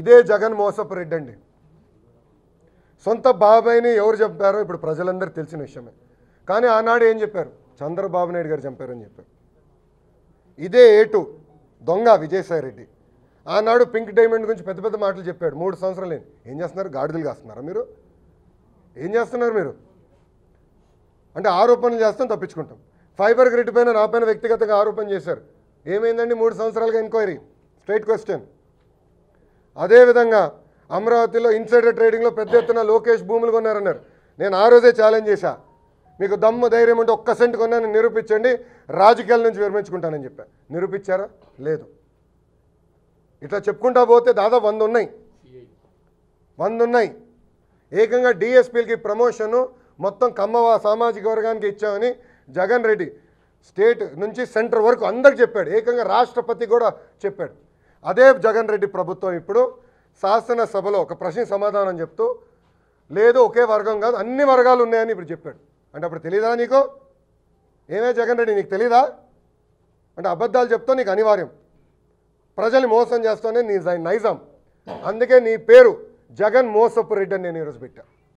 ఇదే జగన్ మోసపు రెడ్డి అండి సొంత బాబాయ్ని ఎవరు చంపారో ఇప్పుడు ప్రజలందరూ తెలిసిన విషయమే కానీ ఆనాడు ఏం చెప్పారు చంద్రబాబు నాయుడు గారు చంపారని చెప్పారు ఇదే ఏటు దొంగ విజయసాయి రెడ్డి ఆనాడు పింక్ డైమండ్ గురించి పెద్ద పెద్ద మాటలు చెప్పాడు మూడు సంవత్సరాలు ఏం చేస్తున్నారు గాడిదలు కాస్తున్నారా మీరు ఏం చేస్తున్నారు మీరు అంటే ఆరోపణలు చేస్తాం తప్పించుకుంటాం ఫైబర్ గ్రిడ్ పైన నా పైన వ్యక్తిగతంగా ఆరోపణ చేశారు ఏమైందండి మూడు సంవత్సరాలుగా ఎంక్వైరీ స్ట్రైట్ క్వశ్చన్ అదేవిధంగా అమరావతిలో ఇన్సైడర్ ట్రేడింగ్లో పెద్ద ఎత్తున లోకేష్ భూములు కొన్నారన్నారు నేను ఆ రోజే ఛాలెంజ్ చేశా మీకు దమ్ము ధైర్యం ఉంటే ఒక్క సెంట్ కొన్నాను నిరూపించండి రాజకీయాల నుంచి విరమించుకుంటానని చెప్పా నిరూపించారా లేదు ఇట్లా చెప్పుకుంటా పోతే దాదాపు వంద ఉన్నాయి వంద ఉన్నాయి ఏకంగా డిఎస్పీలకి ప్రమోషను మొత్తం కమ్మవ సామాజిక వర్గానికి ఇచ్చామని జగన్ రెడ్డి స్టేట్ నుంచి సెంటర్ వరకు అందరికి చెప్పాడు ఏకంగా రాష్ట్రపతి కూడా చెప్పాడు అదే జగన్ రెడ్డి ప్రభుత్వం ఇప్పుడు శాసనసభలో ఒక ప్రశ్న సమాధానం చెప్తూ లేదు ఒకే వర్గం కాదు అన్ని వర్గాలు ఉన్నాయని ఇప్పుడు చెప్పాడు అంటే అప్పుడు తెలీదా నీకు ఏమే జగన్ రెడ్డి నీకు తెలీదా అంటే అబద్ధాలు చెప్తా నీకు అనివార్యం ప్రజల్ని మోసం చేస్తానే నీ నైజాం అందుకే నీ పేరు జగన్ మోసపు రెడ్డి అని నేను ఈరోజు పెట్టాను